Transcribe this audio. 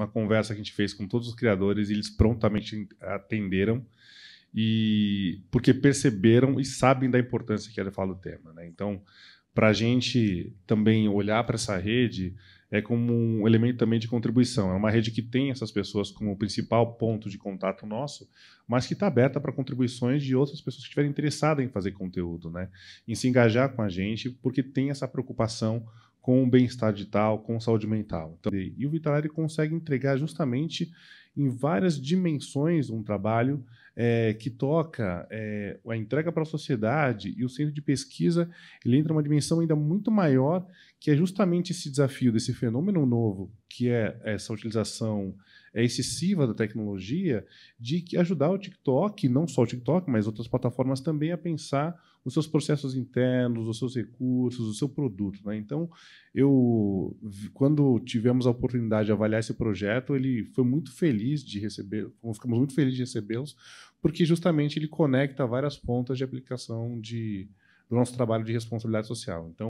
uma conversa que a gente fez com todos os criadores e eles prontamente atenderam e porque perceberam e sabem da importância que gente fala do tema. Né? Então, para a gente também olhar para essa rede é como um elemento também de contribuição. É uma rede que tem essas pessoas como principal ponto de contato nosso, mas que está aberta para contribuições de outras pessoas que estiverem interessadas em fazer conteúdo, né? em se engajar com a gente, porque tem essa preocupação com o bem-estar digital, com saúde mental. Então, e o Vitalari consegue entregar justamente em várias dimensões um trabalho é, que toca é, a entrega para a sociedade e o centro de pesquisa ele entra uma dimensão ainda muito maior que é justamente esse desafio desse fenômeno novo que é essa utilização é excessiva da tecnologia de ajudar o TikTok não só o TikTok mas outras plataformas também a pensar os seus processos internos, os seus recursos, o seu produto. Né? Então, eu, quando tivemos a oportunidade de avaliar esse projeto, ele foi muito feliz feliz de receber, ficamos muito felizes de recebê-los, porque justamente ele conecta várias pontas de aplicação de, do nosso trabalho de responsabilidade social. Então,